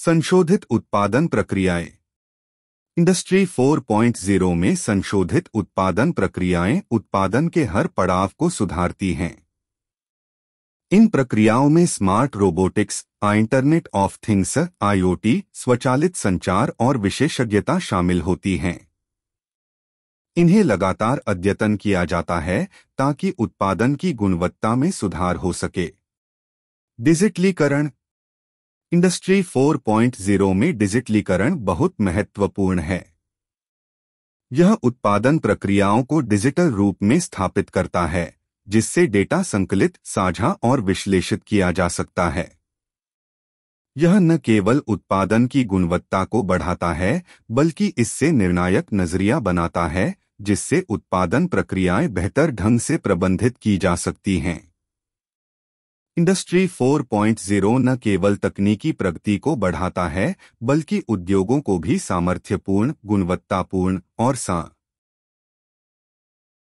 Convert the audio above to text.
संशोधित उत्पादन प्रक्रियाएं इंडस्ट्री 4.0 में संशोधित उत्पादन प्रक्रियाएं उत्पादन के हर पड़ाव को सुधारती हैं इन प्रक्रियाओं में smart robotics internet of things IoT स्वचालित संचार और विशेषज्ञता शामिल होती हैं इन्हें लगातार अद्यतन किया जाता है ताकि उत्पादन की गुणवत्ता में सुधार हो सके डिजिटलीकरण इंडस्ट्री 4.0 में डिजिटलीकरण बहुत महत्वपूर्ण है यह उत्पादन प्रक्रियाओं को डिजिटल रूप में स्थापित करता है जिससे डेटा संकलित साझा और विश्लेषित किया जा सकता है यह न केवल उत्पादन की गुणवत्ता को बढ़ाता है बल्कि इससे निर्णायक नजरिया बनाता है जिससे उत्पादन प्रक्रियाएं बेहतर ढंग से प्रबंधित की जा सकती हैं इंडस्ट्री 4.0 न केवल तकनीकी प्रगति को बढ़ाता है बल्कि उद्योगों को भी सामर्थ्यपूर्ण गुणवत्तापूर्ण और सा